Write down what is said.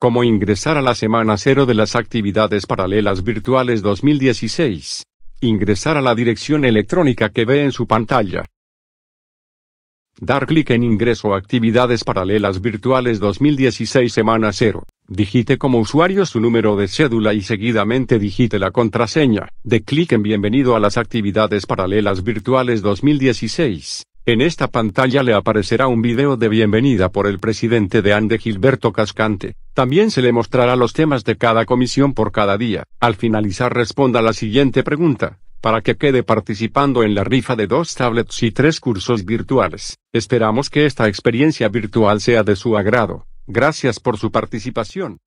Cómo ingresar a la semana cero de las actividades paralelas virtuales 2016. Ingresar a la dirección electrónica que ve en su pantalla. Dar clic en Ingreso a Actividades Paralelas Virtuales 2016 Semana 0. Digite como usuario su número de cédula y seguidamente digite la contraseña. De clic en Bienvenido a las Actividades Paralelas Virtuales 2016. En esta pantalla le aparecerá un video de bienvenida por el presidente de ANDE Gilberto Cascante. También se le mostrará los temas de cada comisión por cada día. Al finalizar responda la siguiente pregunta, para que quede participando en la rifa de dos tablets y tres cursos virtuales. Esperamos que esta experiencia virtual sea de su agrado. Gracias por su participación.